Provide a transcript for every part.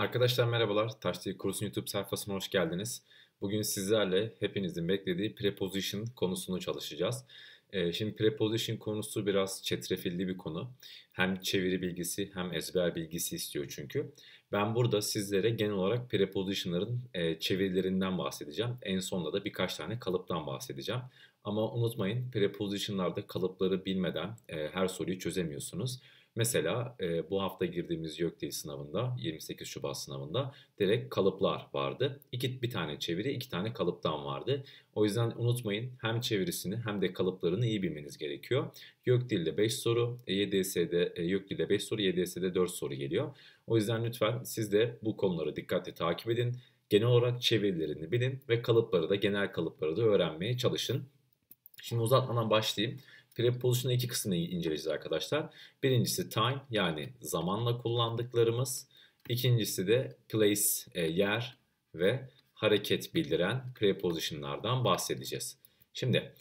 Arkadaşlar merhabalar. Taş Dili YouTube sayfasına hoş geldiniz. Bugün sizlerle hepinizin beklediği preposition konusunu çalışacağız. Ee, şimdi preposition konusu biraz çetrefilli bir konu. Hem çeviri bilgisi hem ezber bilgisi istiyor çünkü. Ben burada sizlere genel olarak prepositionların e, çevirilerinden bahsedeceğim. En sonunda da birkaç tane kalıptan bahsedeceğim. Ama unutmayın prepositionlarda kalıpları bilmeden e, her soruyu çözemiyorsunuz. Mesela e, bu hafta girdiğimiz YÖK dil sınavında 28 Şubat sınavında direkt kalıplar vardı. İki, bir tane çeviri iki tane kalıptan vardı. O yüzden unutmayın hem çevirisini hem de kalıplarını iyi bilmeniz gerekiyor. YÖK dilde 5 soru, YDS'de, e, dilde 5 e, soru, YDS'de 4 soru geliyor. O yüzden lütfen siz de bu konuları dikkatli takip edin. Genel olarak çevirilerini bilin ve kalıpları da genel kalıpları da öğrenmeye çalışın. Şimdi uzatmadan başlayayım. Preposition'ın iki kısmını inceleyeceğiz arkadaşlar. Birincisi time yani zamanla kullandıklarımız. İkincisi de place e, yer ve hareket bildiren prepositionlardan bahsedeceğiz. Şimdi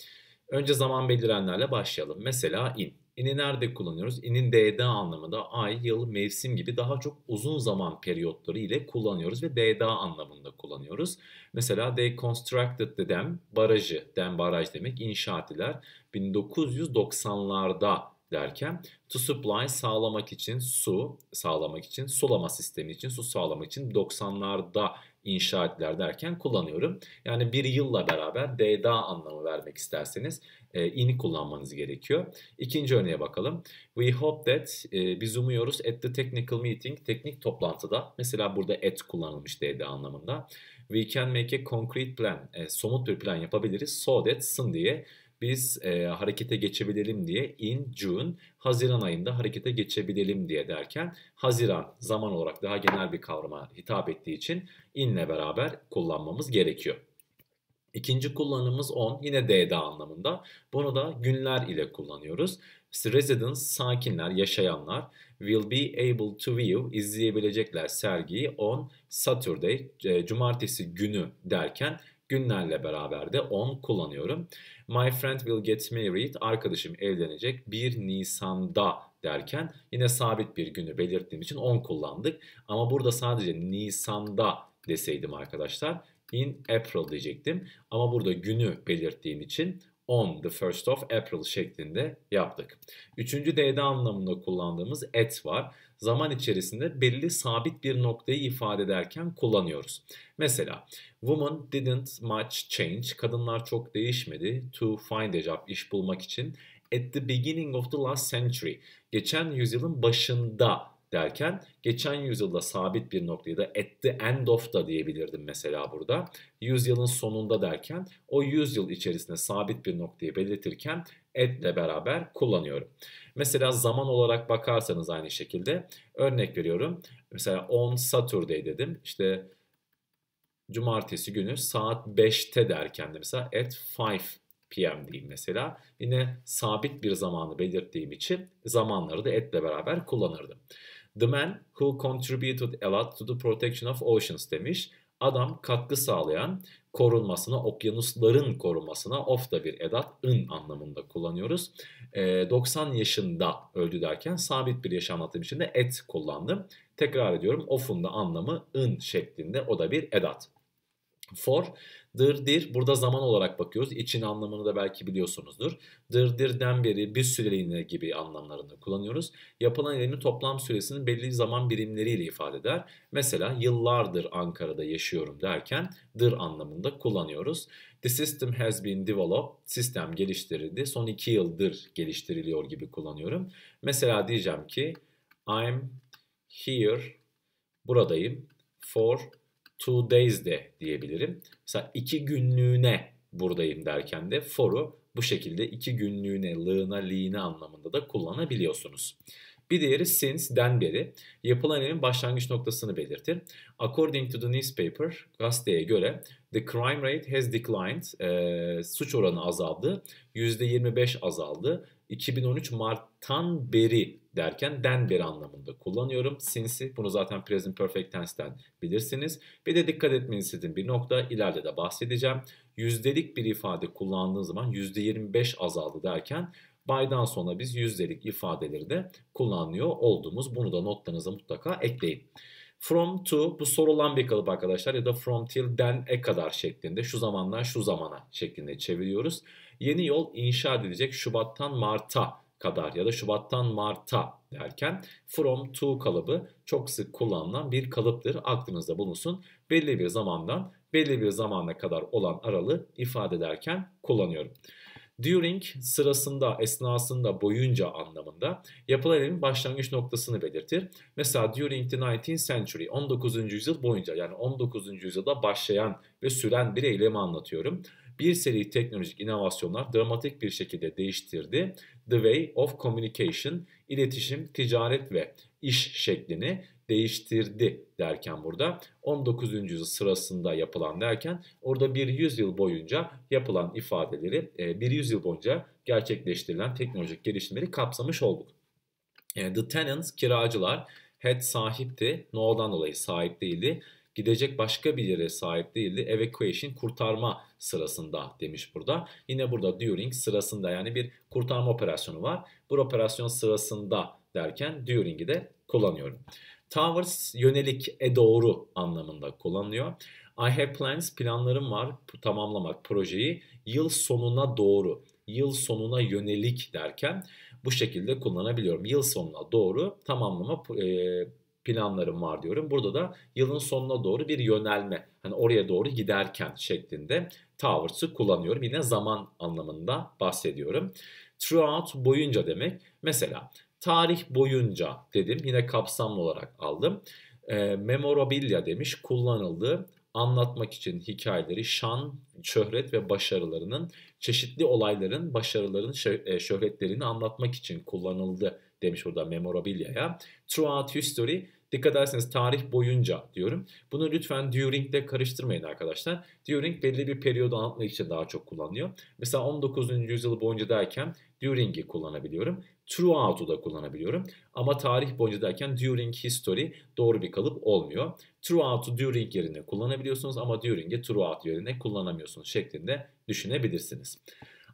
önce zaman bildirenlerle başlayalım. Mesela in. İni nerede kullanıyoruz? İnin DD anlamında ay, yıl, mevsim gibi daha çok uzun zaman periyotları ile kullanıyoruz ve DDA anlamında kullanıyoruz. Mesela they constructed the dam, barajı, dam baraj demek inşa 1990'larda derken to supply sağlamak için su sağlamak için sulama sistemi için su sağlamak için 90'larda inşa derken kullanıyorum. Yani bir yılla beraber DDA anlamı vermek isterseniz e, in'i kullanmanız gerekiyor. İkinci örneğe bakalım. We hope that e, biz umuyoruz at the technical meeting teknik toplantıda mesela burada at kullanılmış dedi anlamında. We can make a concrete plan e, somut bir plan yapabiliriz so that sın diye biz e, harekete geçebilelim diye in June, Haziran ayında harekete geçebilelim diye derken Haziran zaman olarak daha genel bir kavrama hitap ettiği için inle beraber kullanmamız gerekiyor. İkinci kullanımımız on yine DD anlamında. Bunu da günler ile kullanıyoruz. Residents sakinler, yaşayanlar will be able to view izleyebilecekler sergiyi on Saturday e, cumartesi günü derken günlerle beraber de on kullanıyorum. My friend will get married arkadaşım evlenecek 1 Nisan'da derken yine sabit bir günü belirttiğim için on kullandık. Ama burada sadece Nisan'da deseydim arkadaşlar in April diyecektim. Ama burada günü belirttiğim için on the first of April şeklinde yaptık. Üçüncü D'de anlamında kullandığımız at var. Zaman içerisinde belli sabit bir noktayı ifade ederken kullanıyoruz. Mesela woman didn't much change, kadınlar çok değişmedi to find a job, iş bulmak için. At the beginning of the last century, geçen yüzyılın başında derken geçen yüzyılda sabit bir noktayı da at the end of da diyebilirdim mesela burada. Yüzyılın sonunda derken o yüzyıl içerisinde sabit bir noktayı belirtirken ile beraber kullanıyorum. Mesela zaman olarak bakarsanız aynı şekilde örnek veriyorum. Mesela on Saturday dedim. işte cumartesi günü saat 5'te derken de mesela at 5 PM diyeyim mesela. Yine sabit bir zamanı belirttiğim için zamanları da etle beraber kullanırdım. The man who contributed a lot to the protection of oceans demiş. Adam katkı sağlayan, korunmasına, okyanusların korunmasına of da bir edat, ın anlamında kullanıyoruz. E, ee, 90 yaşında öldü derken sabit bir yaşam anlatım içinde et kullandım. Tekrar ediyorum of'un da anlamı ın şeklinde o da bir edat. For Dır dir burada zaman olarak bakıyoruz. İçin anlamını da belki biliyorsunuzdur. Dır dirden beri bir süreliğine gibi anlamlarını kullanıyoruz. Yapılan eylemin toplam süresinin belli zaman birimleriyle ifade eder. Mesela yıllardır Ankara'da yaşıyorum derken dır anlamında kullanıyoruz. The system has been developed. Sistem geliştirildi. Son iki yıldır geliştiriliyor gibi kullanıyorum. Mesela diyeceğim ki I'm here buradayım for two days de diyebilirim. Mesela iki günlüğüne buradayım derken de for'u bu şekilde iki günlüğüne, lığına, liğine anlamında da kullanabiliyorsunuz. Bir diğeri since'den beri yapılan evin başlangıç noktasını belirtir. According to the newspaper, gazeteye göre the crime rate has declined, e, suç oranı azaldı, %25 azaldı. 2013 Mart tan beri derken den beri anlamında kullanıyorum. Since bunu zaten present perfect tense'ten bilirsiniz. Bir de dikkat etmeniz istediğim bir nokta ileride de bahsedeceğim. Yüzdelik bir ifade kullandığınız zaman %25 azaldı derken by'dan sonra biz yüzdelik ifadeleri de kullanıyor olduğumuz. Bunu da notlarınıza mutlaka ekleyin. From to bu sorulan bir kalıp arkadaşlar ya da from till den e kadar şeklinde şu zamandan şu zamana şeklinde çeviriyoruz. Yeni yol inşa edilecek Şubat'tan Mart'a kadar ya da Şubat'tan Mart'a derken from to kalıbı çok sık kullanılan bir kalıptır. Aklınızda bulunsun. Belli bir zamandan belli bir zamana kadar olan aralığı ifade ederken kullanıyorum. During sırasında, esnasında, boyunca anlamında yapılan eylemin başlangıç noktasını belirtir. Mesela during the 19th century, 19. yüzyıl boyunca yani 19. yüzyılda başlayan ve süren bir eylemi anlatıyorum bir seri teknolojik inovasyonlar dramatik bir şekilde değiştirdi. The way of communication, iletişim, ticaret ve iş şeklini değiştirdi derken burada 19. yüzyıl sırasında yapılan derken orada bir yüzyıl boyunca yapılan ifadeleri e, bir yüzyıl boyunca gerçekleştirilen teknolojik gelişimleri kapsamış olduk. E, The tenants kiracılar had sahipti. No'dan dolayı sahip değildi gidecek başka bir yere sahip değildi. Evacuation kurtarma sırasında demiş burada. Yine burada during sırasında yani bir kurtarma operasyonu var. Bu operasyon sırasında derken during'i de kullanıyorum. Towers yönelik e doğru anlamında kullanılıyor. I have plans planlarım var tamamlamak projeyi yıl sonuna doğru yıl sonuna yönelik derken bu şekilde kullanabiliyorum. Yıl sonuna doğru tamamlama e, planlarım var diyorum. Burada da yılın sonuna doğru bir yönelme hani oraya doğru giderken şeklinde towards'ı kullanıyorum. Yine zaman anlamında bahsediyorum. Throughout boyunca demek. Mesela tarih boyunca dedim. Yine kapsamlı olarak aldım. E, memorabilia demiş kullanıldı anlatmak için hikayeleri, şan, şöhret ve başarılarının, çeşitli olayların, başarıların, e, şöhretlerini anlatmak için kullanıldı demiş burada memorabilia'ya. Throughout history Dikkat ederseniz tarih boyunca diyorum. Bunu lütfen during ile karıştırmayın arkadaşlar. During belli bir periyodu anlatmak için daha çok kullanıyor Mesela 19. yüzyıl boyunca derken during'i kullanabiliyorum. Throughout'u da kullanabiliyorum. Ama tarih boyunca derken during history doğru bir kalıp olmuyor. Throughout'u during yerine kullanabiliyorsunuz ama during'i throughout yerine kullanamıyorsunuz şeklinde düşünebilirsiniz.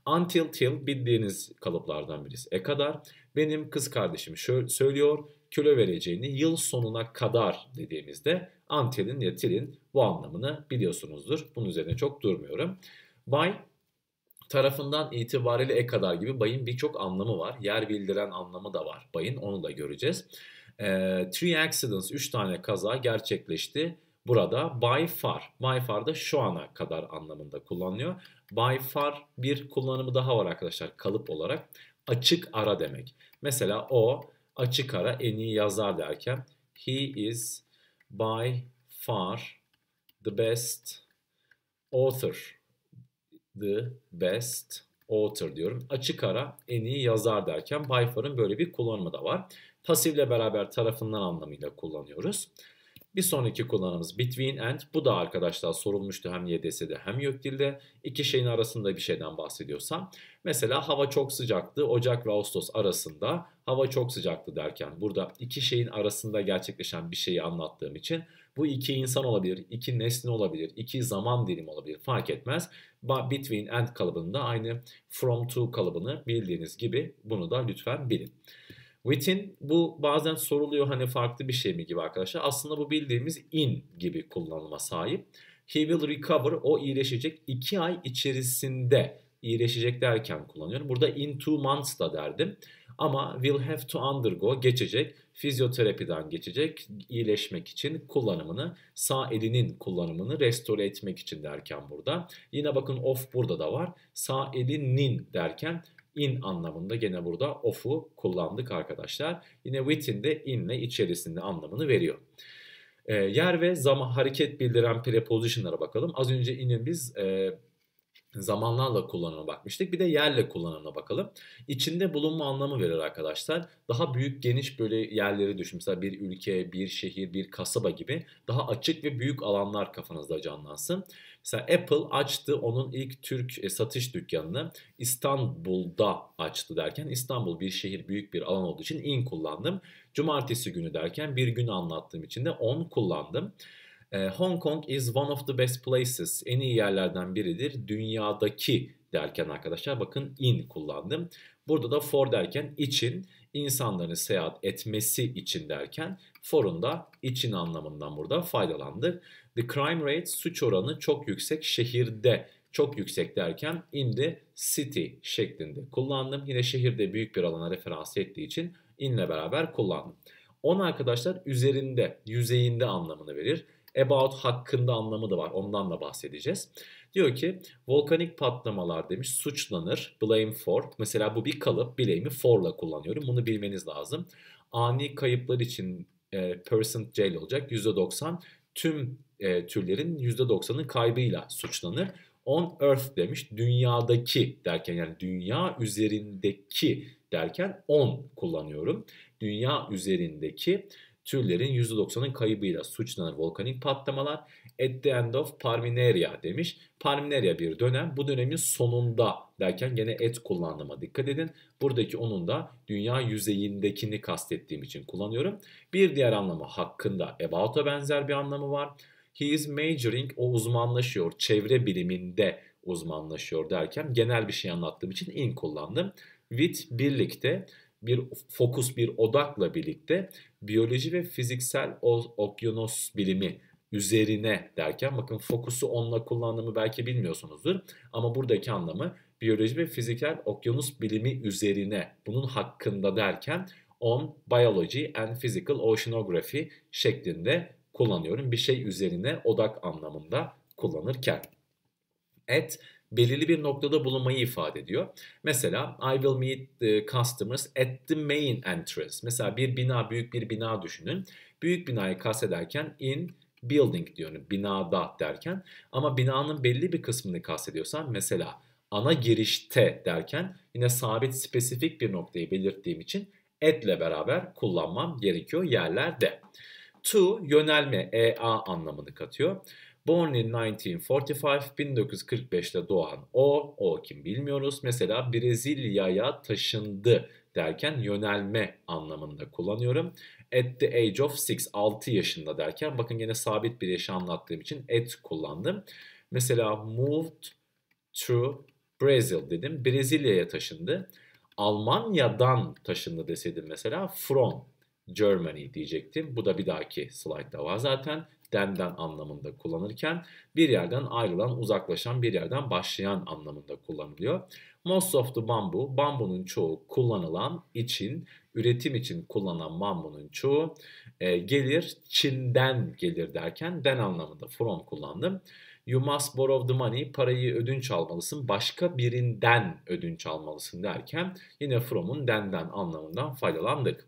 Until till bildiğiniz kalıplardan birisi. E kadar benim kız kardeşim şöyle söylüyor, kilo vereceğini yıl sonuna kadar dediğimizde antilin ya tilin bu anlamını biliyorsunuzdur. Bunun üzerine çok durmuyorum. Bay tarafından itibariyle e kadar gibi bayın birçok anlamı var. Yer bildiren anlamı da var bayın onu da göreceğiz. E, three accidents 3 tane kaza gerçekleşti. Burada by far, by far da şu ana kadar anlamında kullanılıyor. By far bir kullanımı daha var arkadaşlar kalıp olarak. Açık ara demek. Mesela o açık ara en iyi yazar derken he is by far the best author the best author diyorum. Açık ara en iyi yazar derken by far'ın böyle bir kullanımı da var. Pasifle beraber tarafından anlamıyla kullanıyoruz. Bir sonraki kullanımız between and. Bu da arkadaşlar sorulmuştu hem YDS'de hem YÖKDİL'de. İki şeyin arasında bir şeyden bahsediyorsam. Mesela hava çok sıcaktı. Ocak ve Ağustos arasında hava çok sıcaktı derken burada iki şeyin arasında gerçekleşen bir şeyi anlattığım için bu iki insan olabilir, iki nesne olabilir, iki zaman dilim olabilir fark etmez. Between and kalıbında aynı from to kalıbını bildiğiniz gibi bunu da lütfen bilin. Within bu bazen soruluyor hani farklı bir şey mi gibi arkadaşlar. Aslında bu bildiğimiz in gibi kullanıma sahip. He will recover o iyileşecek 2 ay içerisinde iyileşecek derken kullanıyorum. Burada in two months da derdim. Ama will have to undergo geçecek, fizyoterapiden geçecek iyileşmek için kullanımını, sağ elinin kullanımını restore etmek için derken burada. Yine bakın of burada da var. Sağ elinin derken in anlamında gene burada of'u kullandık arkadaşlar. Yine within de inle içerisinde anlamını veriyor. E, yer ve zaman hareket bildiren prepositionlara bakalım. Az önce in'in biz e, zamanlarla kullanımına bakmıştık. Bir de yerle kullanımına bakalım. İçinde bulunma anlamı verir arkadaşlar. Daha büyük geniş böyle yerleri düşün. Mesela bir ülke, bir şehir, bir kasaba gibi daha açık ve büyük alanlar kafanızda canlansın. Mesela Apple açtı onun ilk Türk e, satış dükkanını İstanbul'da açtı derken İstanbul bir şehir büyük bir alan olduğu için in kullandım. Cumartesi günü derken bir gün anlattığım için de on kullandım. E, Hong Kong is one of the best places. En iyi yerlerden biridir dünyadaki derken arkadaşlar bakın in kullandım. Burada da for derken için insanların seyahat etmesi için derken for'un da için anlamından burada faydalandık. The crime rate suç oranı çok yüksek şehirde çok yüksek derken in the city şeklinde kullandım. Yine şehirde büyük bir alana referans ettiği için inle beraber kullandım. On arkadaşlar üzerinde, yüzeyinde anlamını verir. About hakkında anlamı da var. Ondan da bahsedeceğiz. Diyor ki volkanik patlamalar demiş suçlanır. Blame for. Mesela bu bir kalıp. Blame'i for'la kullanıyorum. Bunu bilmeniz lazım. Ani kayıplar için e, percent jail olacak. %90 tüm e, türlerin %90'ın kaybıyla suçlanır. On earth demiş dünyadaki derken yani dünya üzerindeki derken on kullanıyorum. Dünya üzerindeki türlerin %90'ın kaybıyla suçlanır volkanik patlamalar At the end of Parmineria demiş. Parmineria bir dönem. Bu dönemin sonunda derken gene et kullanmama dikkat edin. Buradaki onun da dünya yüzeyindekini kastettiğim için kullanıyorum. Bir diğer anlamı hakkında about'a benzer bir anlamı var. He is majoring o uzmanlaşıyor. Çevre biliminde uzmanlaşıyor derken genel bir şey anlattığım için in kullandım. With birlikte bir fokus bir odakla birlikte biyoloji ve fiziksel okyanus bilimi üzerine derken bakın fokusu onla kullandığımı belki bilmiyorsunuzdur ama buradaki anlamı biyoloji ve fiziksel okyanus bilimi üzerine bunun hakkında derken on biology and physical oceanography şeklinde kullanıyorum. Bir şey üzerine odak anlamında kullanırken. At belirli bir noktada bulunmayı ifade ediyor. Mesela I will meet the customers at the main entrance. Mesela bir bina, büyük bir bina düşünün. Büyük binayı kastederken in building diyor. Yani binada derken ama binanın belli bir kısmını kastediyorsan mesela ana girişte derken yine sabit spesifik bir noktayı belirttiğim için etle beraber kullanmam gerekiyor yerlerde. To yönelme EA anlamını katıyor. Born in 1945, 1945'te doğan o, o kim bilmiyoruz. Mesela Brezilya'ya taşındı derken yönelme anlamında kullanıyorum. At the age of 6, 6 yaşında derken bakın yine sabit bir yaşı anlattığım için at kullandım. Mesela moved to Brazil dedim. Brezilya'ya taşındı. Almanya'dan taşındı deseydim mesela from Germany diyecektim. Bu da bir dahaki slide'da var zaten işlemden anlamında kullanırken bir yerden ayrılan, uzaklaşan, bir yerden başlayan anlamında kullanılıyor. Most of the bamboo, bambunun çoğu kullanılan için, üretim için kullanılan bambunun çoğu e, gelir, Çin'den gelir derken den anlamında from kullandım. You must borrow the money, parayı ödünç almalısın, başka birinden ödünç almalısın derken yine from'un denden anlamından faydalandık.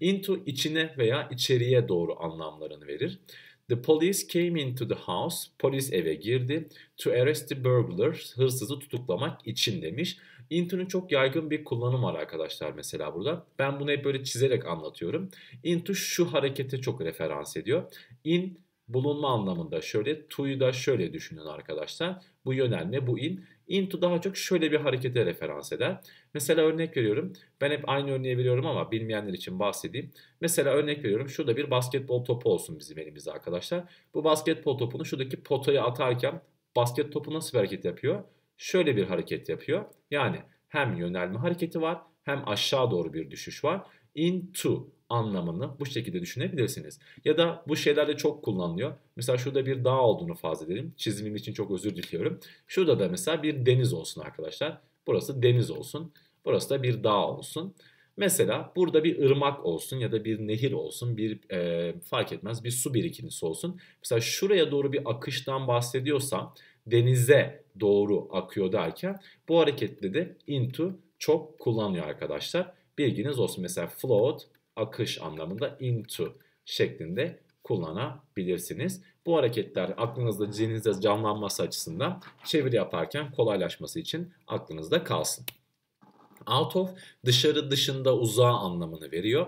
Into içine veya içeriye doğru anlamlarını verir. The police came into the house. Polis eve girdi. To arrest the burglar. Hırsızı tutuklamak için demiş. Into'nun çok yaygın bir kullanım var arkadaşlar mesela burada. Ben bunu hep böyle çizerek anlatıyorum. Into şu harekete çok referans ediyor. In bulunma anlamında şöyle. To'yu da şöyle düşünün arkadaşlar. Bu yönelme, bu in. Into daha çok şöyle bir harekete referans eder. Mesela örnek veriyorum. Ben hep aynı örneği veriyorum ama bilmeyenler için bahsedeyim. Mesela örnek veriyorum. Şurada bir basketbol topu olsun bizim elimizde arkadaşlar. Bu basketbol topunu şuradaki potaya atarken basket topu nasıl bir hareket yapıyor? Şöyle bir hareket yapıyor. Yani hem yönelme hareketi var hem aşağı doğru bir düşüş var into anlamını bu şekilde düşünebilirsiniz. Ya da bu şeylerde çok kullanılıyor. Mesela şurada bir dağ olduğunu farz edelim. Çizimim için çok özür diliyorum. Şurada da mesela bir deniz olsun arkadaşlar. Burası deniz olsun. Burası da bir dağ olsun. Mesela burada bir ırmak olsun ya da bir nehir olsun, bir e, fark etmez bir su birikintisi olsun. Mesela şuraya doğru bir akıştan bahsediyorsam denize doğru akıyor derken bu harekette de into çok kullanıyor arkadaşlar bilginiz olsun. Mesela float akış anlamında into şeklinde kullanabilirsiniz. Bu hareketler aklınızda zihninizde canlanması açısından çeviri yaparken kolaylaşması için aklınızda kalsın. Out of dışarı dışında uzağa anlamını veriyor.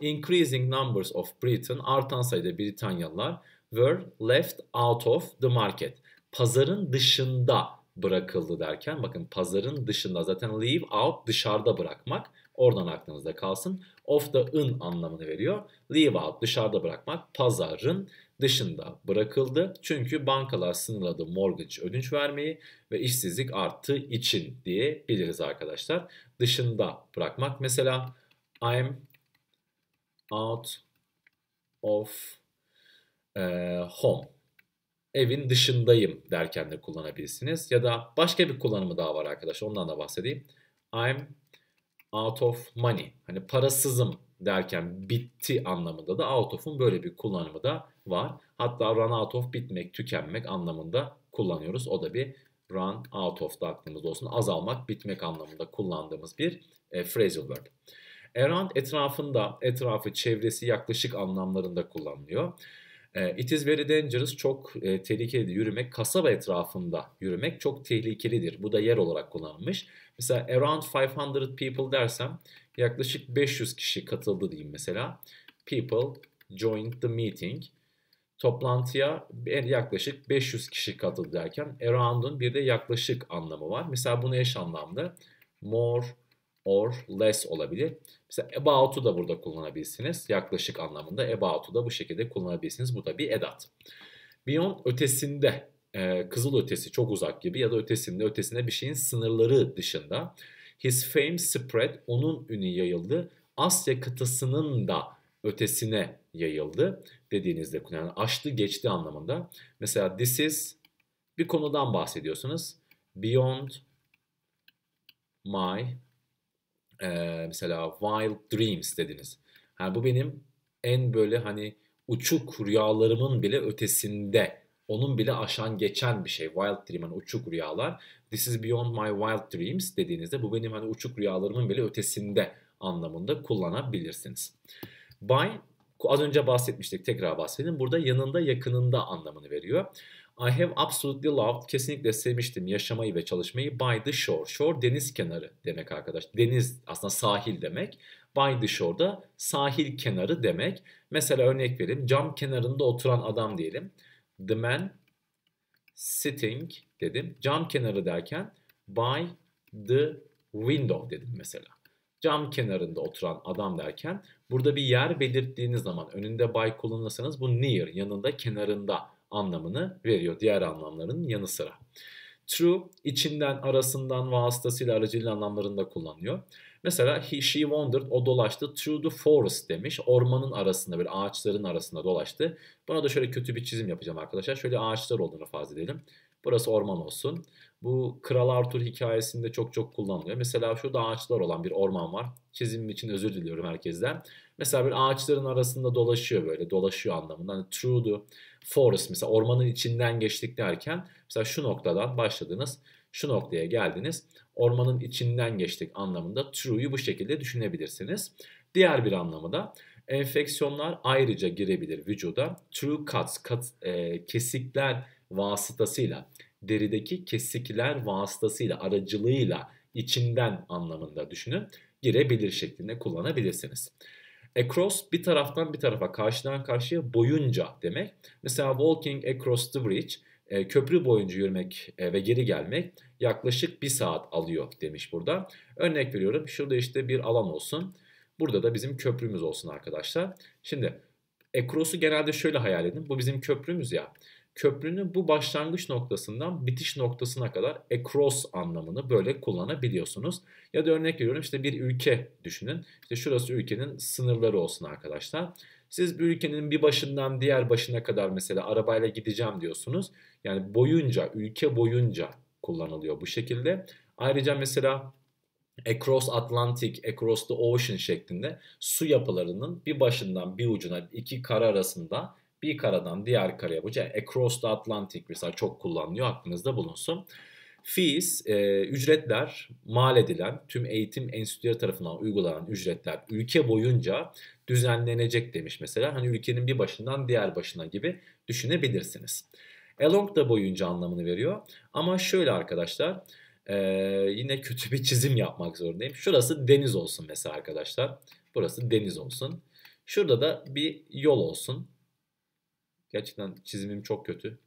Increasing numbers of Britain artan sayıda Britanyalılar were left out of the market. Pazarın dışında bırakıldı derken bakın pazarın dışında zaten leave out dışarıda bırakmak. Oradan aklınızda kalsın. Of da in anlamını veriyor. Leave out dışarıda bırakmak pazarın dışında bırakıldı. Çünkü bankalar sınırladı mortgage ödünç vermeyi ve işsizlik arttı için diyebiliriz arkadaşlar. Dışında bırakmak mesela I'm out of e, home. Evin dışındayım derken de kullanabilirsiniz. Ya da başka bir kullanımı daha var arkadaşlar ondan da bahsedeyim. I'm out of money hani parasızım derken bitti anlamında da out of'un böyle bir kullanımı da var. Hatta run out of bitmek, tükenmek anlamında kullanıyoruz. O da bir run out of da aklımızda olsun. Azalmak, bitmek anlamında kullandığımız bir e, phrasal verb. Around etrafında, etrafı, çevresi, yaklaşık anlamlarında kullanılıyor. Ee, it is very dangerous, çok e, tehlikeli yürümek, kasaba etrafında yürümek çok tehlikelidir. Bu da yer olarak kullanılmış. Mesela around 500 people dersem yaklaşık 500 kişi katıldı diyeyim mesela. People joined the meeting. Toplantıya yaklaşık 500 kişi katıldı derken around'un bir de yaklaşık anlamı var. Mesela bunu eş anlamlı more or less olabilir. Mesela about'u da burada kullanabilirsiniz. Yaklaşık anlamında about'u da bu şekilde kullanabilirsiniz. Bu da bir edat. Beyond ötesinde, e, kızıl ötesi çok uzak gibi ya da ötesinde, ötesinde bir şeyin sınırları dışında. His fame spread, onun ünü yayıldı. Asya kıtasının da ötesine yayıldı dediğinizde yani aştı geçti anlamında. Mesela this is bir konudan bahsediyorsunuz. Beyond my ee, mesela Wild Dreams dediniz. Yani bu benim en böyle hani uçuk rüyalarımın bile ötesinde onun bile aşan geçen bir şey. Wild Dream hani uçuk rüyalar. This is beyond my wild dreams dediğinizde bu benim hani uçuk rüyalarımın bile ötesinde anlamında kullanabilirsiniz. By az önce bahsetmiştik tekrar bahsedelim. Burada yanında yakınında anlamını veriyor. I have absolutely loved, kesinlikle sevmiştim yaşamayı ve çalışmayı by the shore. Shore deniz kenarı demek arkadaş. Deniz aslında sahil demek. By the shore da sahil kenarı demek. Mesela örnek vereyim. Cam kenarında oturan adam diyelim. The man sitting dedim. Cam kenarı derken by the window dedim mesela. Cam kenarında oturan adam derken burada bir yer belirttiğiniz zaman önünde by kullanırsanız bu near yanında kenarında anlamını veriyor diğer anlamlarının yanı sıra. True içinden, arasından, vasıtasıyla, aracıyla anlamlarında kullanılıyor. Mesela he, she wandered, o dolaştı. Through the forest demiş. Ormanın arasında, bir ağaçların arasında dolaştı. Buna da şöyle kötü bir çizim yapacağım arkadaşlar. Şöyle ağaçlar olduğunu farz edelim. Burası orman olsun. Bu Kral Arthur hikayesinde çok çok kullanılıyor. Mesela şurada ağaçlar olan bir orman var. Çizimim için özür diliyorum herkesten. Mesela bir ağaçların arasında dolaşıyor böyle. Dolaşıyor anlamında. Hani through the forest mesela ormanın içinden geçtik derken mesela şu noktadan başladınız şu noktaya geldiniz ormanın içinden geçtik anlamında true'yu bu şekilde düşünebilirsiniz. Diğer bir anlamı da enfeksiyonlar ayrıca girebilir vücuda. True cuts, cut, e, kesikler vasıtasıyla, derideki kesikler vasıtasıyla, aracılığıyla içinden anlamında düşünün girebilir şeklinde kullanabilirsiniz. Across bir taraftan bir tarafa, karşıdan karşıya boyunca demek. Mesela walking across the bridge e, köprü boyunca yürümek e, ve geri gelmek yaklaşık bir saat alıyor demiş burada. Örnek veriyorum şurada işte bir alan olsun. Burada da bizim köprümüz olsun arkadaşlar. Şimdi across'u genelde şöyle hayal edin. Bu bizim köprümüz ya köprünün bu başlangıç noktasından bitiş noktasına kadar across anlamını böyle kullanabiliyorsunuz. Ya da örnek veriyorum işte bir ülke düşünün. İşte şurası ülkenin sınırları olsun arkadaşlar. Siz bir ülkenin bir başından diğer başına kadar mesela arabayla gideceğim diyorsunuz. Yani boyunca, ülke boyunca kullanılıyor bu şekilde. Ayrıca mesela across Atlantic, across the ocean şeklinde su yapılarının bir başından bir ucuna iki kara arasında bir karadan diğer karaya bu across the Atlantic mesela çok kullanılıyor aklınızda bulunsun. Fees, e, ücretler mal edilen tüm eğitim enstitüleri tarafından uygulanan ücretler ülke boyunca düzenlenecek demiş mesela. Hani ülkenin bir başından diğer başına gibi düşünebilirsiniz. Along da boyunca anlamını veriyor. Ama şöyle arkadaşlar e, yine kötü bir çizim yapmak zorundayım. Şurası deniz olsun mesela arkadaşlar. Burası deniz olsun. Şurada da bir yol olsun. Gerçekten çizimim çok kötü.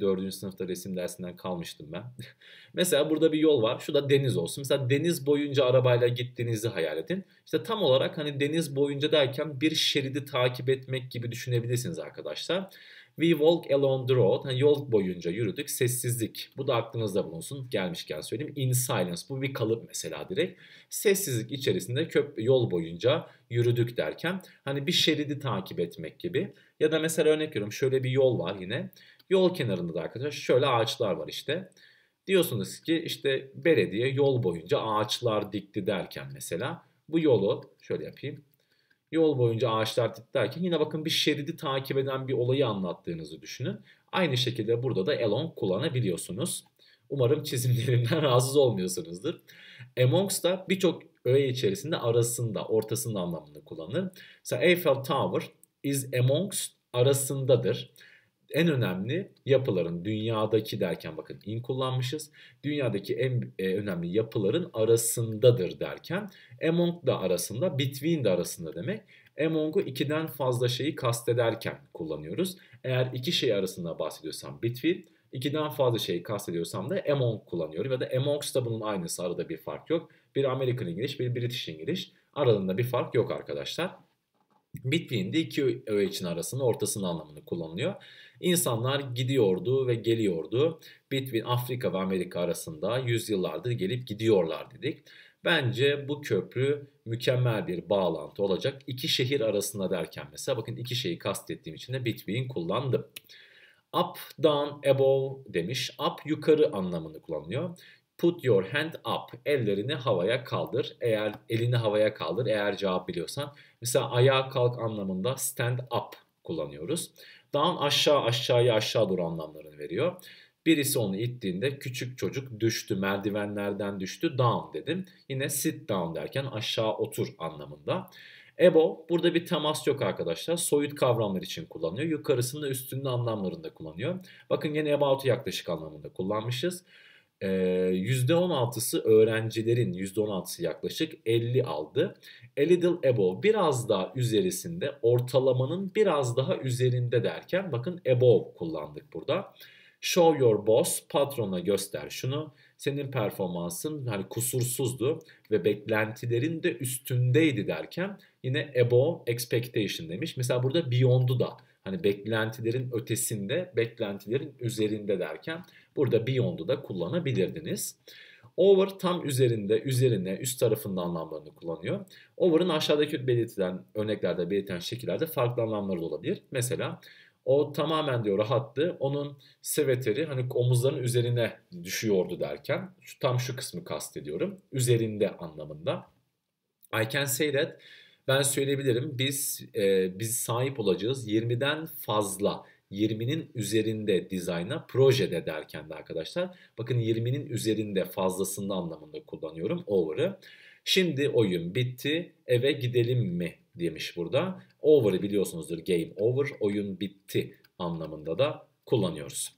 Dördüncü sınıfta resim dersinden kalmıştım ben. Mesela burada bir yol var. Şu da deniz olsun. Mesela deniz boyunca arabayla gittiğinizi hayal edin. İşte tam olarak hani deniz boyunca derken bir şeridi takip etmek gibi düşünebilirsiniz arkadaşlar. We walk along the road. Yani yol boyunca yürüdük. Sessizlik. Bu da aklınızda bulunsun. Gelmişken söyleyeyim. In silence. Bu bir kalıp mesela direkt. Sessizlik içerisinde köp yol boyunca yürüdük derken hani bir şeridi takip etmek gibi. Ya da mesela örnek veriyorum şöyle bir yol var yine. Yol kenarında da arkadaşlar şöyle ağaçlar var işte. Diyorsunuz ki işte belediye yol boyunca ağaçlar dikti derken mesela bu yolu şöyle yapayım. Yol boyunca ağaçlar titlerken yine bakın bir şeridi takip eden bir olayı anlattığınızı düşünün. Aynı şekilde burada da along kullanabiliyorsunuz. Umarım çizimlerimden rahatsız olmuyorsunuzdur. Amongst da birçok öğe içerisinde arasında, ortasında anlamında kullanılır. Mesela Eiffel Tower is amongst arasındadır en önemli yapıların dünyadaki derken bakın in kullanmışız. Dünyadaki en e, önemli yapıların arasındadır derken among da arasında, between de arasında demek. Among'u ikiden fazla şeyi kastederken kullanıyoruz. Eğer iki şey arasında bahsediyorsam between, ikiden fazla şeyi kastediyorsam da among kullanıyorum. Ya da amongst da bunun aynısı arada bir fark yok. Bir American İngiliz, bir British İngiliz. Aralarında bir fark yok arkadaşlar. Between'de iki için arasında ortasının anlamını kullanılıyor. İnsanlar gidiyordu ve geliyordu. Between Afrika ve Amerika arasında yüzyıllardır gelip gidiyorlar dedik. Bence bu köprü mükemmel bir bağlantı olacak. İki şehir arasında derken mesela bakın iki şeyi kastettiğim için de between kullandım. Up, down, above demiş. Up yukarı anlamını kullanıyor. Put your hand up. Ellerini havaya kaldır. Eğer elini havaya kaldır. Eğer cevap biliyorsan Mesela ayağa kalk anlamında stand up kullanıyoruz. Down aşağı aşağıya aşağı doğru anlamlarını veriyor. Birisi onu ittiğinde küçük çocuk düştü, merdivenlerden düştü, down dedim. Yine sit down derken aşağı otur anlamında. Ebo burada bir temas yok arkadaşlar. Soyut kavramlar için kullanıyor. Yukarısında üstünde anlamlarında kullanıyor. Bakın yine about'u yaklaşık anlamında kullanmışız. %16'sı öğrencilerin %16'sı yaklaşık 50 aldı. A little above biraz daha üzerisinde ortalamanın biraz daha üzerinde derken bakın above kullandık burada. Show your boss patrona göster şunu. Senin performansın hani kusursuzdu ve beklentilerin de üstündeydi derken yine above expectation demiş. Mesela burada beyond'u da hani beklentilerin ötesinde, beklentilerin üzerinde derken Burada beyond'u da kullanabilirdiniz. Over tam üzerinde, üzerine, üst tarafında anlamlarını kullanıyor. Over'ın aşağıdaki belirtilen örneklerde belirtilen şekillerde farklı anlamları da olabilir. Mesela o tamamen diyor rahattı. Onun sweater'i hani omuzlarının üzerine düşüyordu derken şu, tam şu kısmı kastediyorum. Üzerinde anlamında. I can say that ben söyleyebilirim biz e, biz sahip olacağız 20'den fazla 20'nin üzerinde dizayna projede derken de arkadaşlar bakın 20'nin üzerinde fazlasında anlamında kullanıyorum over'ı. Şimdi oyun bitti eve gidelim mi demiş burada. Over'ı biliyorsunuzdur game over oyun bitti anlamında da kullanıyoruz.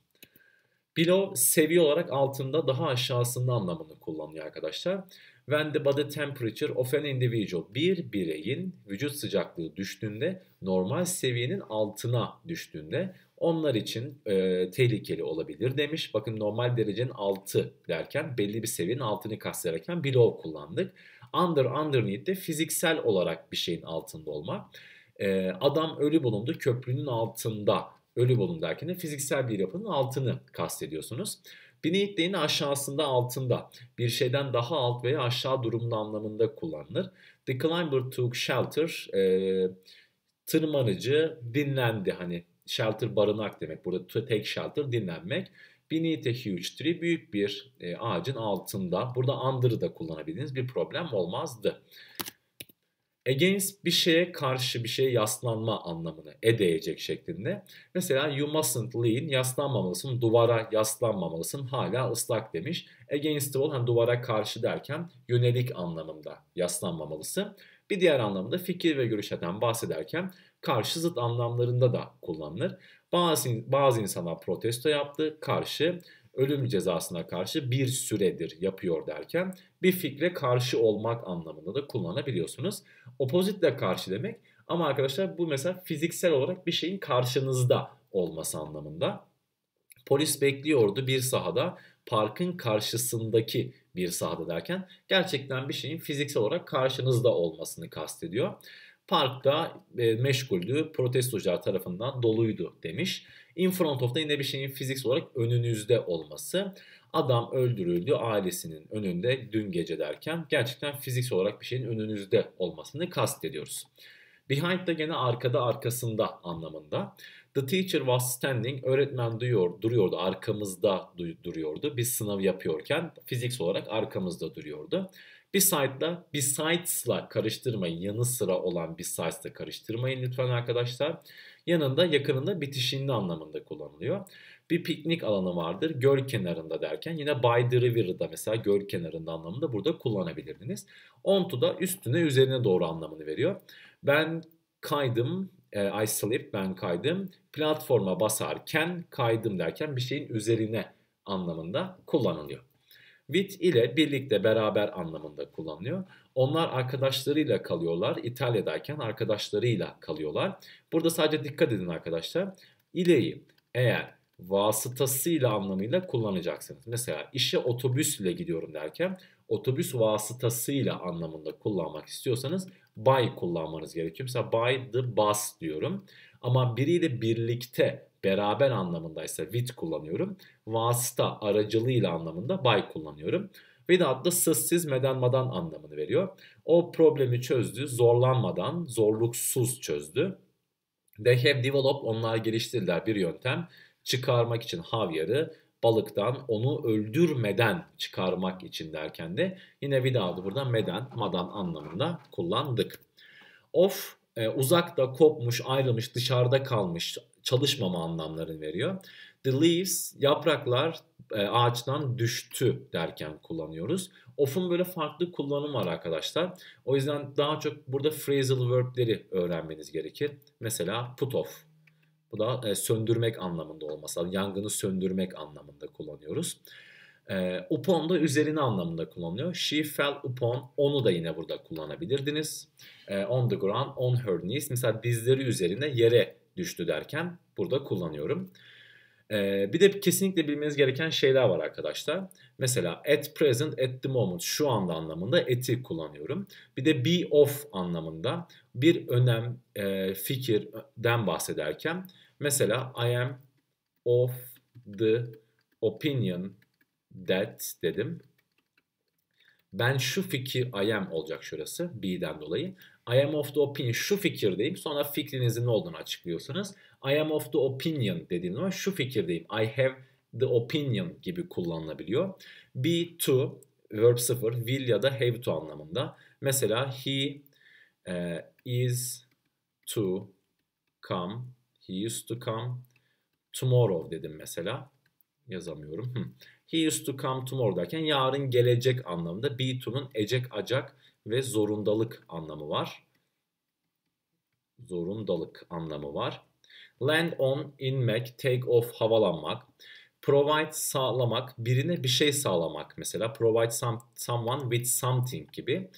Below seviye olarak altında daha aşağısında anlamını kullanıyor arkadaşlar. When the body temperature of an individual bir bireyin vücut sıcaklığı düştüğünde normal seviyenin altına düştüğünde onlar için e, tehlikeli olabilir demiş. Bakın normal derecenin altı derken belli bir seviyenin altını kastederken below kullandık. Under, underneath de fiziksel olarak bir şeyin altında olma. E, adam ölü bulundu köprünün altında. Ölü bulundu derken de fiziksel bir yapının altını kastediyorsunuz. Beneath aşağısında altında bir şeyden daha alt veya aşağı durumlu anlamında kullanılır. The climber took shelter e, tırmanıcı dinlendi hani shelter barınak demek burada to take shelter dinlenmek. Beneath a huge tree büyük bir e, ağacın altında burada under'ı da kullanabilirsiniz bir problem olmazdı against bir şeye karşı bir şeye yaslanma anlamını edeyecek şeklinde. Mesela you mustn't lean yaslanmamalısın, duvara yaslanmamalısın hala ıslak demiş. Against the wall hani duvara karşı derken yönelik anlamında yaslanmamalısın. Bir diğer anlamda fikir ve görüşeden bahsederken karşı zıt anlamlarında da kullanılır. Bazı, bazı insanlar protesto yaptı, karşı ölüm cezasına karşı bir süredir yapıyor derken bir fikre karşı olmak anlamında da kullanabiliyorsunuz. Opposite'le karşı demek ama arkadaşlar bu mesela fiziksel olarak bir şeyin karşınızda olması anlamında. Polis bekliyordu bir sahada parkın karşısındaki bir sahada derken gerçekten bir şeyin fiziksel olarak karşınızda olmasını kastediyor. Parkta e, meşguldü, protestocular tarafından doluydu demiş. In front of da yine bir şeyin fiziksel olarak önünüzde olması. Adam öldürüldü ailesinin önünde dün gece derken gerçekten fiziksel olarak bir şeyin önünüzde olmasını kastediyoruz. Behind da gene arkada arkasında anlamında. The teacher was standing, öğretmen duyuyor, duruyordu, arkamızda duruyordu. Biz sınav yapıyorken fiziksel olarak arkamızda duruyordu. Beside'la Besides'la karıştırmayın. Yanı sıra olan Besides'la karıştırmayın lütfen arkadaşlar. Yanında yakınında bitişinde anlamında kullanılıyor. Bir piknik alanı vardır. Göl kenarında derken yine by the river'da mesela göl kenarında anlamında burada kullanabilirdiniz. On da üstüne üzerine doğru anlamını veriyor. Ben kaydım e, I slipped ben kaydım. Platforma basarken kaydım derken bir şeyin üzerine anlamında kullanılıyor with ile birlikte beraber anlamında kullanılıyor. Onlar arkadaşlarıyla kalıyorlar. İtalya'dayken arkadaşlarıyla kalıyorlar. Burada sadece dikkat edin arkadaşlar. İleyi eğer vasıtasıyla anlamıyla kullanacaksınız. Mesela işe otobüs ile gidiyorum derken otobüs vasıtasıyla anlamında kullanmak istiyorsanız by kullanmanız gerekiyor. Mesela by the bus diyorum. Ama biriyle birlikte beraber anlamındaysa with kullanıyorum. Vasıta aracılığıyla anlamında by kullanıyorum. Without da sızsız medenmadan anlamını veriyor. O problemi çözdü zorlanmadan, zorluksuz çözdü. They have developed, onlar geliştirdiler bir yöntem. Çıkarmak için havyarı balıktan onu öldürmeden çıkarmak için derken de yine vidadı burada meden, madan anlamında kullandık. Of e, uzakta kopmuş, ayrılmış, dışarıda kalmış, çalışmama anlamlarını veriyor. The leaves yapraklar e, ağaçtan düştü derken kullanıyoruz. Of'un böyle farklı kullanımı var arkadaşlar. O yüzden daha çok burada phrasal verb'leri öğrenmeniz gerekir. Mesela put off. Bu da e, söndürmek anlamında olmasa, Yangını söndürmek anlamında kullanıyoruz. E, upon da üzerine anlamında kullanılıyor. She fell upon onu da yine burada kullanabilirdiniz. on the ground, on her knees. Mesela dizleri üzerine yere düştü derken burada kullanıyorum. Ee, bir de kesinlikle bilmeniz gereken şeyler var arkadaşlar. Mesela at present, at the moment şu anda anlamında eti kullanıyorum. Bir de be of anlamında bir önem, e, fikirden bahsederken mesela I am of the opinion that dedim. Ben şu fikir I am olacak şurası be'den dolayı. I am of the opinion şu fikirdeyim. Sonra fikrinizin ne olduğunu açıklıyorsunuz. I am of the opinion dediğim zaman şu fikirdeyim. I have the opinion gibi kullanılabiliyor. Be to verb 0 will ya da have to anlamında. Mesela he e, is to come. He used to come tomorrow dedim mesela. Yazamıyorum. He used to come tomorrow derken yarın gelecek anlamında be to'nun ecek acak ve zorundalık anlamı var. Zorundalık anlamı var. Land on, inmek, take off, havalanmak. Provide sağlamak, birine bir şey sağlamak mesela. Provide some, someone with something gibi.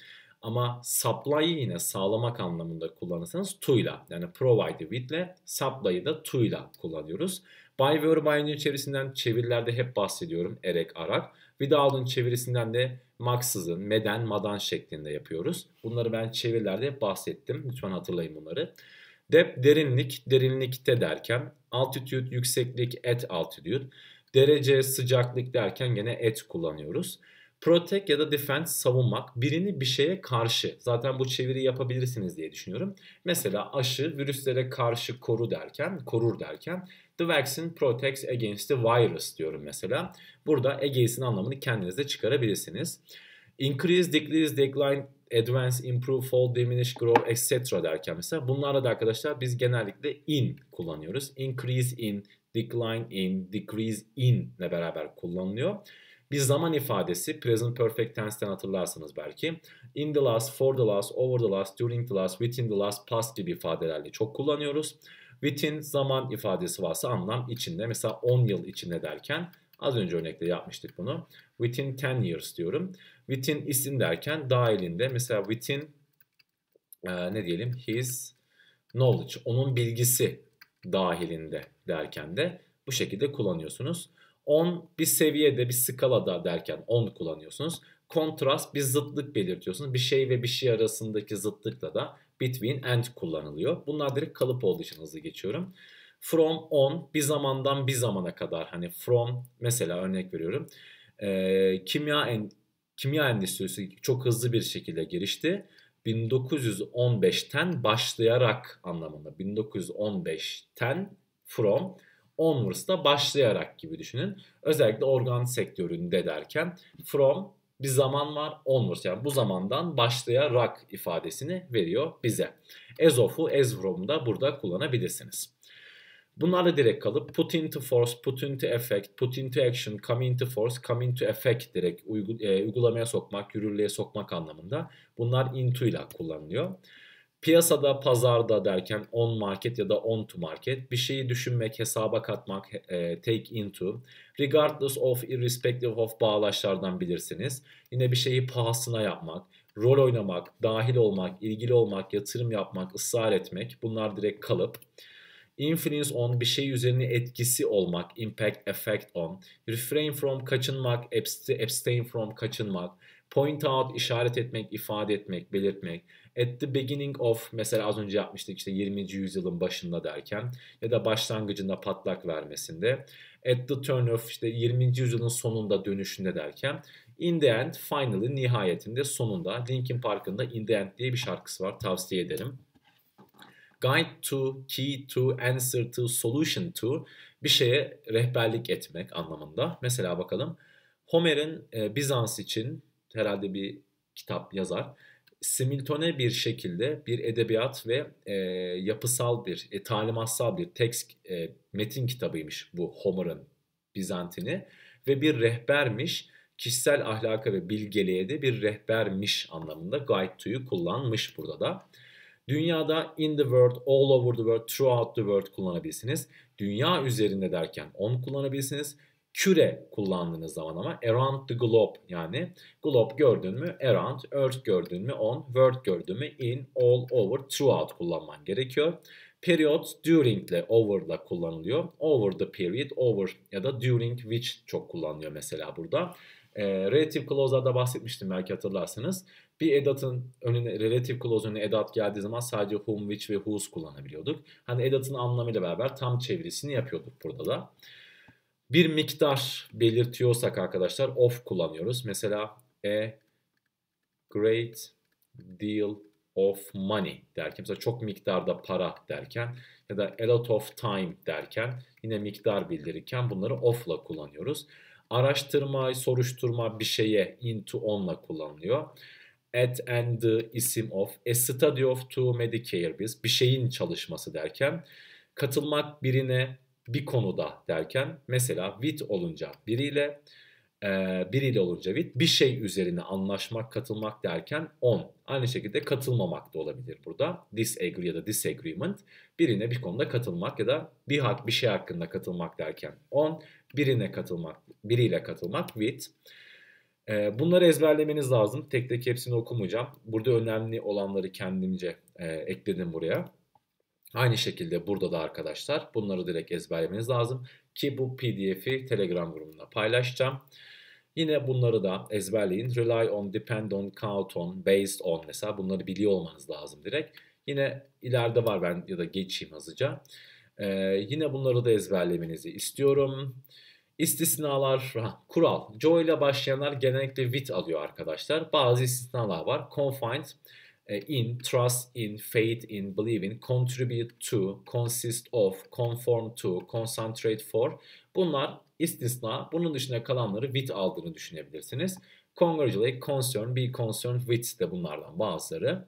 Ama supply'ı yine sağlamak anlamında kullanırsanız to'yla yani provide withle, ile supply'ı da to'yla kullanıyoruz. Bayvör Bayın'ın çevirisinden çevirilerde hep bahsediyorum. Erek, Arak. Vidal'ın çevirisinden de Maksız'ın, Meden, Madan şeklinde yapıyoruz. Bunları ben çevirilerde hep bahsettim. Lütfen hatırlayın bunları. Dep derinlik, derinlikte derken altitude, yükseklik, et altitude. Derece, sıcaklık derken gene et kullanıyoruz. Protect ya da defense savunmak. Birini bir şeye karşı. Zaten bu çeviri yapabilirsiniz diye düşünüyorum. Mesela aşı virüslere karşı koru derken, korur derken the vaccine protects against the virus diyorum mesela. Burada against'in anlamını kendinize çıkarabilirsiniz. Increase, decrease, decline, advance, improve, fall, diminish, grow etc. derken mesela bunlarda da arkadaşlar biz genellikle in kullanıyoruz. Increase in, decline in, decrease in ile beraber kullanılıyor. Bir zaman ifadesi present perfect tense'ten hatırlarsınız belki. In the last, for the last, over the last, during the last, within the last, past gibi ifadelerle çok kullanıyoruz. Within zaman ifadesi varsa anlam içinde. Mesela 10 yıl içinde derken az önce örnekte yapmıştık bunu. Within 10 years diyorum. Within isim derken dahilinde mesela within e, ne diyelim his knowledge onun bilgisi dahilinde derken de bu şekilde kullanıyorsunuz. 10 bir seviyede bir skalada derken 10 kullanıyorsunuz. Kontrast bir zıtlık belirtiyorsunuz. Bir şey ve bir şey arasındaki zıtlıkla da between and kullanılıyor. Bunlar direkt kalıp olduğu için hızlı geçiyorum. From on bir zamandan bir zamana kadar hani from mesela örnek veriyorum. E, kimya en, kimya endüstrisi çok hızlı bir şekilde girişti. 1915'ten başlayarak anlamında 1915'ten from onwards'da başlayarak gibi düşünün. Özellikle organ sektöründe derken from bir zaman var onwards yani bu zamandan başlayarak ifadesini veriyor bize. As of'u as from'u da burada kullanabilirsiniz. Bunlarla direkt kalıp put into force, put into effect, put into action, come into force, come into effect direkt e, uygulamaya sokmak, yürürlüğe sokmak anlamında. Bunlar into ile kullanılıyor. Piyasada, pazarda derken on market ya da on to market bir şeyi düşünmek, hesaba katmak, e, take into. Regardless of, irrespective of bağlaçlardan bilirsiniz. Yine bir şeyi pahasına yapmak, rol oynamak, dahil olmak, ilgili olmak, yatırım yapmak, ısrar etmek bunlar direkt kalıp. Influence on bir şey üzerine etkisi olmak, impact, effect on. Refrain from kaçınmak, abstain from kaçınmak. Point out işaret etmek, ifade etmek, belirtmek. At the beginning of mesela az önce yapmıştık işte 20. yüzyılın başında derken ya da başlangıcında patlak vermesinde. At the turn of işte 20. yüzyılın sonunda dönüşünde derken In the end finally nihayetinde sonunda Linkin Park'ın da In the end diye bir şarkısı var tavsiye ederim. Guide to, key to, answer to, solution to bir şeye rehberlik etmek anlamında. Mesela bakalım Homer'in e, Bizans için herhalde bir kitap yazar similtone bir şekilde bir edebiyat ve e, yapısal bir, e, talimatsal bir tekst e, metin kitabıymış bu Homer'ın Bizantini ve bir rehbermiş. Kişisel ahlaka ve bilgeliğe de bir rehbermiş anlamında guide to'yu kullanmış burada da. Dünyada in the world, all over the world, throughout the world kullanabilirsiniz. Dünya üzerinde derken on kullanabilirsiniz küre kullandığınız zaman ama around the globe yani globe gördün mü around, earth gördün mü on, world gördün mü in, all over, throughout kullanman gerekiyor. Period during ile over ile kullanılıyor. Over the period, over ya da during which çok kullanılıyor mesela burada. E, relative clause'larda bahsetmiştim belki hatırlarsınız. Bir edatın önüne, relative clause önüne edat geldiği zaman sadece whom, which ve whose kullanabiliyorduk. Hani edatın anlamıyla beraber tam çevirisini yapıyorduk burada da bir miktar belirtiyorsak arkadaşlar of kullanıyoruz. Mesela a great deal of money derken mesela çok miktarda para derken ya da a lot of time derken yine miktar bildirirken bunları ofla kullanıyoruz. Araştırma, soruşturma bir şeye into on'la kullanılıyor. At and the isim of, a study of to Medicare biz bir şeyin çalışması derken katılmak birine bir konuda derken mesela wit olunca biriyle e, biriyle olunca wit bir şey üzerine anlaşmak katılmak derken on. Aynı şekilde katılmamak da olabilir burada. Disagree ya da disagreement birine bir konuda katılmak ya da bir hak bir şey hakkında katılmak derken on. Birine katılmak biriyle katılmak wit E, bunları ezberlemeniz lazım. Tek tek hepsini okumayacağım. Burada önemli olanları kendimce e, ekledim buraya. Aynı şekilde burada da arkadaşlar bunları direkt ezberlemeniz lazım ki bu pdf'i telegram grubunda paylaşacağım. Yine bunları da ezberleyin. Rely on, depend on, count on, based on mesela bunları biliyor olmanız lazım direkt. Yine ileride var ben ya da geçeyim hızlıca. Ee, yine bunları da ezberlemenizi istiyorum. İstisnalar, kural. Joy ile başlayanlar genellikle with alıyor arkadaşlar. Bazı istisnalar var. Confined. E, in, trust in, faith in, believe in, contribute to, consist of, conform to, concentrate for. Bunlar istisna. Bunun dışında kalanları with aldığını düşünebilirsiniz. Congratulate, concern, be concerned with de bunlardan bazıları.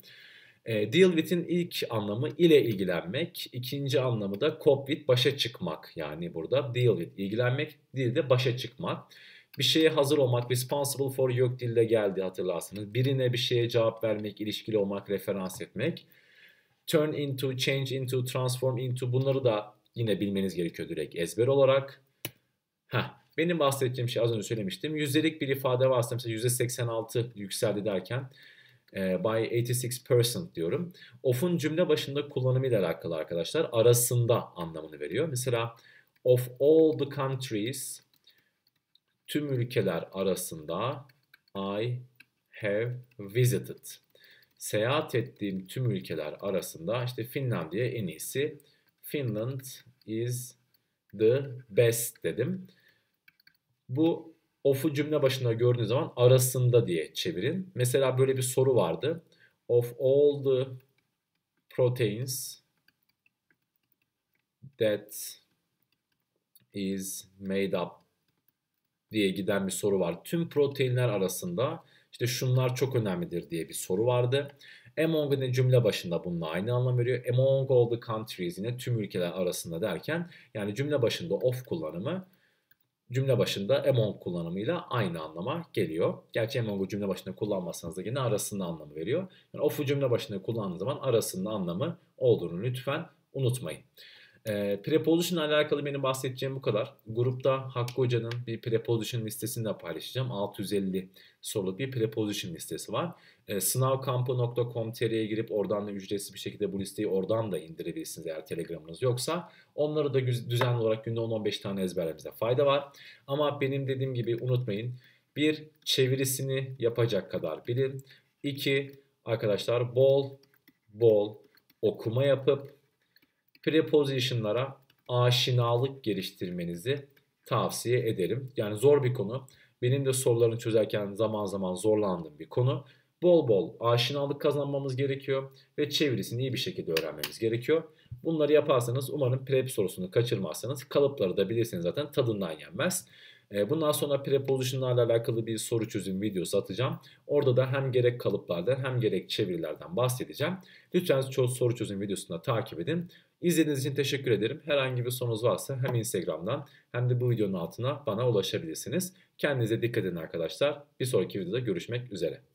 E, deal with'in ilk anlamı ile ilgilenmek, ikinci anlamı da cope with, başa çıkmak. Yani burada deal with ilgilenmek değil de başa çıkmak bir şeye hazır olmak, responsible for yok dilde geldi hatırlarsınız. Birine bir şeye cevap vermek, ilişkili olmak, referans etmek. Turn into, change into, transform into bunları da yine bilmeniz gerekiyor direkt ezber olarak. Heh, benim bahsettiğim şey az önce söylemiştim. Yüzdelik bir ifade varsa mesela %86 yükseldi derken e, by 86% diyorum. Of'un cümle başında kullanımıyla alakalı arkadaşlar. Arasında anlamını veriyor. Mesela of all the countries tüm ülkeler arasında I have visited. Seyahat ettiğim tüm ülkeler arasında işte Finlandiya en iyisi. Finland is the best dedim. Bu of'u cümle başında gördüğünüz zaman arasında diye çevirin. Mesela böyle bir soru vardı. Of all the proteins that is made up diye giden bir soru var. Tüm proteinler arasında işte şunlar çok önemlidir diye bir soru vardı. Among yine cümle başında bununla aynı anlam veriyor. Among all the countries yine tüm ülkeler arasında derken yani cümle başında of kullanımı cümle başında among kullanımıyla aynı anlama geliyor. Gerçi among'u cümle başında kullanmazsanız da yine arasında anlamı veriyor. Yani of'u cümle başında kullandığınız zaman arasında anlamı olduğunu lütfen unutmayın. E, ee, preposition ile alakalı benim bahsedeceğim bu kadar. Grupta Hakkı Hoca'nın bir preposition listesini de paylaşacağım. 650 soruluk bir preposition listesi var. E, ee, sınavkampu.com.tr'ye girip oradan da ücretsiz bir şekilde bu listeyi oradan da indirebilirsiniz eğer Telegram'ınız yoksa. Onları da düzenli olarak günde 10-15 tane ezberlemizde fayda var. Ama benim dediğim gibi unutmayın. Bir, çevirisini yapacak kadar bilin. İki, arkadaşlar bol bol okuma yapıp preposition'lara aşinalık geliştirmenizi tavsiye ederim. Yani zor bir konu. Benim de sorularını çözerken zaman zaman zorlandığım bir konu. Bol bol aşinalık kazanmamız gerekiyor ve çevirisini iyi bir şekilde öğrenmemiz gerekiyor. Bunları yaparsanız umarım prep sorusunu kaçırmazsanız kalıpları da bilirsiniz zaten tadından yenmez. Ee, bundan sonra prepositionlarla alakalı bir soru çözüm videosu atacağım. Orada da hem gerek kalıplardan hem gerek çevirilerden bahsedeceğim. Lütfen soru çözüm videosunu takip edin. İzlediğiniz için teşekkür ederim. Herhangi bir sorunuz varsa hem Instagram'dan hem de bu videonun altına bana ulaşabilirsiniz. Kendinize dikkat edin arkadaşlar. Bir sonraki videoda görüşmek üzere.